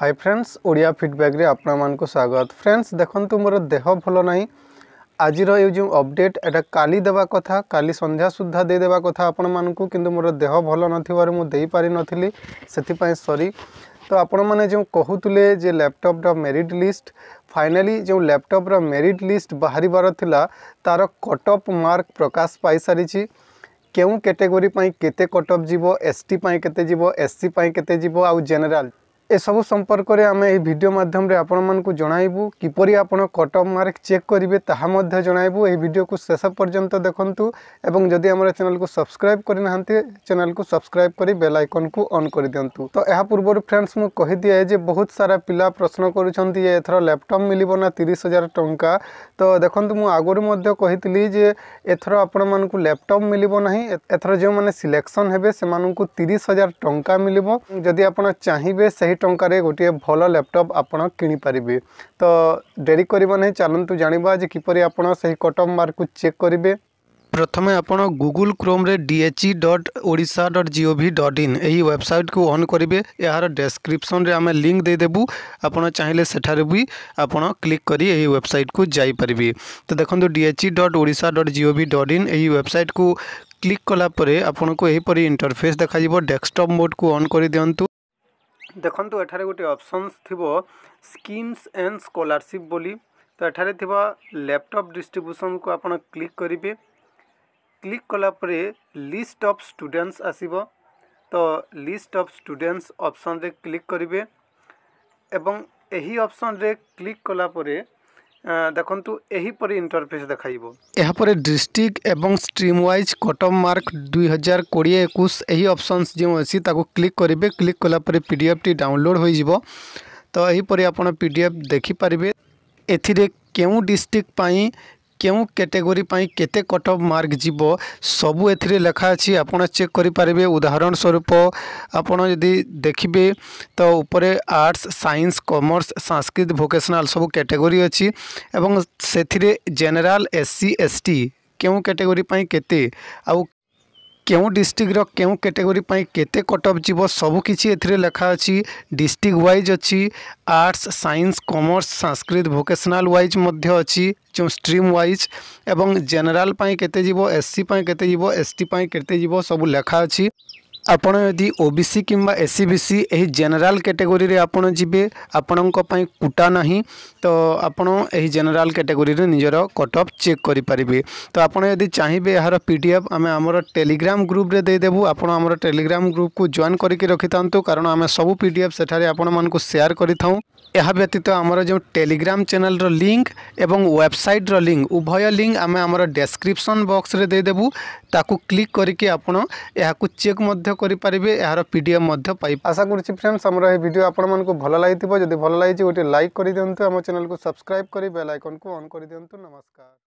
high friends Odia ଫିଡ଼ବ୍ୟାକ୍ରେ ଆପଣମାନଙ୍କୁ ସ୍ୱାଗତ friends ଦେଖନ୍ତୁ ମୋର ଦେହ ଭଲ ନାହିଁ ଆଜିର ଏ ଯେଉଁ ଅପଡ଼େଟ୍ ଏଇଟା କାଲି ଦେବା କଥା କାଲି ସନ୍ଧ୍ୟା ସୁଦ୍ଧା ଦେଇଦେବା କଥା ଆପଣମାନଙ୍କୁ କିନ୍ତୁ ମୋର ଦେହ ଭଲ ନଥିବାରୁ ମୁଁ ଦେଇପାରିନଥିଲି ସେଥିପାଇଁ ସରି ତ ଆପଣମାନେ ଯେଉଁ କହୁଥିଲେ ଯେ ଲ୍ୟାପଟପ୍ର ମେରିଟ୍ ଲିଷ୍ଟ ଫାଇନାଲି ଯେଉଁ ଲ୍ୟାପଟପ୍ର ମେରିଟ୍ ଲିଷ୍ଟ ବାହାରିବାର ଥିଲା ତା'ର କଟ୍ ଅଫ୍ ମାର୍କ ପ୍ରକାଶ ପାଇସାରିଛି କେଉଁ କ୍ୟାଟେଗୋରୀ ପାଇଁ କେତେ କଟ୍ ଅଫ୍ ଯିବ ଏସ୍ ଟି ପାଇଁ କେତେ ଯିବ ଏସ୍ ସି ପାଇଁ କେତେ ଯିବ ଆଉ ଜେନେରାଲ୍ ଏସବୁ ସମ୍ପର୍କରେ ଆମେ ଏହି ଭିଡ଼ିଓ ମାଧ୍ୟମରେ ଆପଣମାନଙ୍କୁ ଜଣାଇବୁ କିପରି ଆପଣ କଟ୍ ଅଫ୍ ମାର୍କ ଚେକ୍ କରିବେ ତାହା ମଧ୍ୟ ଜଣାଇବୁ ଏହି ଭିଡ଼ିଓକୁ ଶେଷ ପର୍ଯ୍ୟନ୍ତ ଦେଖନ୍ତୁ ଏବଂ ଯଦି ଆମର ଚ୍ୟାନେଲକୁ ସବସ୍କ୍ରାଇବ୍ କରିନାହାନ୍ତି ଚ୍ୟାନେଲକୁ ସବସ୍କ୍ରାଇବ୍ କରି ବେଲ୍ ଆଇକନ୍କୁ ଅନ୍ କରିଦିଅନ୍ତୁ ତ ଏହା ପୂର୍ବରୁ ଫ୍ରେଣ୍ଡସ୍ ମୁଁ କହିଦିଏ ଯେ ବହୁତ ସାରା ପିଲା ପ୍ରଶ୍ନ କରୁଛନ୍ତି ଯେ ଏଥର ଲ୍ୟାପଟପ୍ ମିଳିବ ନା ତିରିଶ ହଜାର ଟଙ୍କା ତ ଦେଖନ୍ତୁ ମୁଁ ଆଗରୁ ମଧ୍ୟ କହିଥିଲି ଯେ ଏଥର ଆପଣମାନଙ୍କୁ ଲ୍ୟାପଟପ୍ ମିଳିବ ନାହିଁ ଏଥର ଯେଉଁମାନେ ସିଲେକ୍ସନ୍ ହେବେ ସେମାନଙ୍କୁ ତିରିଶ ହଜାର ଟଙ୍କା ମିଳିବ ଯଦି ଆପଣ ଚାହିଁବେ ସେହି ଟଙ୍କାରେ ଗୋଟିଏ ଭଲ ଲ୍ୟାପଟପ୍ ଆପଣ କିଣିପାରିବେ ତ ଡେରି କରିବା ନାହିଁ ଚାଲନ୍ତୁ ଜାଣିବା ଯେ କିପରି ଆପଣ ସେହି କଟକ ମାର୍କକୁ ଚେକ୍ କରିବେ ପ୍ରଥମେ ଆପଣ ଗୁଗୁଲ୍ କ୍ରୋମ୍ରେ D H E dot Odisha dot G O V dot in ଏହି ୱେବସାଇଟ୍କୁ ଅନ୍ କରିବେ ଏହାର ଡେସ୍କ୍ରିପ୍ସନ୍ରେ ଆମେ ଲିଙ୍କ୍ ଦେଇଦେବୁ ଆପଣ ଚାହିଁଲେ ସେଠାରେ ବି ଆପଣ କ୍ଲିକ୍ କରି ଏହି ୱେବସାଇଟ୍କୁ ଯାଇପାରିବେ ତ ଦେଖନ୍ତୁ D H E dot Odisha dot G O V dot in ଏହି ୱେବସାଇଟ୍କୁ କ୍ଲିକ୍ କଲାପରେ ଆପଣଙ୍କୁ ଏହିପରି ଇଣ୍ଟରଫେସ୍ ଦେଖାଯିବ ଡେସ୍କଟପ୍ ମୋଡ଼୍କୁ ଅନ୍ କରିଦିଅନ୍ତୁ দেখন্তু এଠାରେ ଗୋଟିଏ ଅପସନ୍ସ ଥିବ ସ୍କିମ୍ସ ଆଣ୍ଡ ସ୍କଲାରସିପ୍ ବୋଲି ତ ଏଠାରେ ଥିବା ଲ୍ୟାପଟପ୍ ଡିଷ୍ଟ୍ରିବ୍ୟୁସନ୍କୁ ଆପଣ କ୍ଲିକ୍ କରିବେ କ୍ଲିକ୍ କଲା ପରେ ଲିଷ୍ଟ ଅଫ୍ ଷ୍ଟୁଡେଣ୍ଟସ୍ ଆସିବ ତ ଲିଷ୍ଟ ଅଫ୍ ଷ୍ଟୁଡେଣ୍ଟସ୍ ଅପସନ୍ରେ କ୍ଲିକ୍ କରିବେ ଏବଂ ଏହି ଅପସନ୍ରେ କ୍ଲିକ୍ କଲା ପରେ ଦେଖନ୍ତୁ ଏହିପରି ଇଣ୍ଟରଫେସ୍ ଦେଖାଇବ ଏହାପରେ ଡିଷ୍ଟ୍ରିକ୍ଟ ଏବଂ ଷ୍ଟ୍ରିମ୍ ୱାଇଜ୍ କଟମ୍ ମାର୍କ ଦୁଇହଜାର କୋଡ଼ିଏ ଏକୋଇଶ ଏହି ଅପସନ୍ସ ଯେଉଁ ଅଛି ତାକୁ କ୍ଲିକ୍ କରିବେ କ୍ଲିକ୍ କଲା ପରେ ପି ଡି ଏଫ୍ଟି ଡାଉନଲୋଡ଼୍ ହୋଇଯିବ ତ ଏହିପରି ଆପଣ ପି ଡି ଏଫ୍ ଦେଖିପାରିବେ ଏଥିରେ କେଉଁ ଡିଷ୍ଟ୍ରିକ୍ଟ ପାଇଁ কেউ ক্যাটেগোরি কেতে কট অফ মার্ক যাব সবু এতে লেখা আছে আপনার চেক করে পারবে উদাহরণ স্বরূপ আপনার যদি দেখবে তো উপরে arts science commerce Sanskrit vocational সব ক্যাটেগোরি অছি এবং সেথিরে জেনারেল এসসি এসটি কেউ ক্যাটেগোরি কেতে আউ কেউ ডিস্ট্রিক্টর কেউ ক্যাটেগোরি কেতে কট অফ যাব কিছু এতে লেখা আছে ডিস্ট্রিক্ট ওয়াইজ অছি science commerce Sanskrit vocational wise মধ্যে অ স্ট্রীম ওয়াইজ এবং জেনারেল পাই কত দিব এসসি পাই কত দিব এসটি পাই কত দিব সব লেখা আছে ଆପଣ ଯଦି ଓ ବି ସି କିମ୍ବା ଏ ସି ବି ସି ଏହି ଜେନେରାଲ୍ କାଟେଗୋରୀରେ ଆପଣ ଯିବେ ଆପଣଙ୍କ ପାଇଁ କୁଟା ନାହିଁ ତ ଆପଣ ଏହି ଜେନେରାଲ୍ କାଟେଗୋରୀରେ ନିଜର କଟ୍ ଅଫ୍ ଚେକ୍ କରିପାରିବେ ତ ଆପଣ ଯଦି ଚାହିଁବେ ଏହାର ପି ଡି ଏଫ୍ ଆମେ ଆମର ଟେଲିଗ୍ରାମ୍ ଗ୍ରୁପ୍ରେ ଦେଇଦେବୁ ଆପଣ ଆମର ଟେଲିଗ୍ରାମ୍ ଗ୍ରୁପ୍କୁ ଜଏନ୍ କରିକି ରଖିଥାନ୍ତୁ କାରଣ ଆମେ ସବୁ ପି ଡି ଏଫ୍ ସେଠାରେ ଆପଣମାନଙ୍କୁ ସେୟାର କରିଥାଉ ଏହା ବ୍ୟତୀତ ଆମର ଯେଉଁ ଟେଲିଗ୍ରାମ୍ ଚ୍ୟାନେଲ୍ର ଲିଙ୍କ୍ ଏବଂ ୱେବସାଇଟ୍ର ଲିଙ୍କ୍ ଉଭୟ ଲିଙ୍କ୍ ଆମେ ଆମର ଡେସ୍କ୍ରିପ୍ସନ୍ ବକ୍ସରେ ଦେଇଦେବୁ ତାକୁ କ୍ଲିକ୍ କରିକି ଆପଣ ଏହାକୁ ଚେକ୍ ମଧ୍ୟ କରିପାରିବେ ଏହାର ପି ଡି ଏଫ୍ ମଧ୍ୟ ପାଇବେ ଆଶା କରୁଛି ଫ୍ରେଣ୍ଡସ୍ ଆମର ଏହି ଭିଡ଼ିଓ ଆପଣମାନଙ୍କୁ ଭଲ ଲାଗିଥିବ ଯଦି ଭଲ ଲାଗିଛି ଗୋଟିଏ ଲାଇକ୍ କରିଦିଅନ୍ତୁ ଆମ ଚ୍ୟାନେଲକୁ ସବସ୍କ୍ରାଇବ୍ କରି ବେଲ୍ ଆଇକନ୍କୁ ଅନ୍ କରିଦିଅନ୍ତୁ ନମସ୍କାର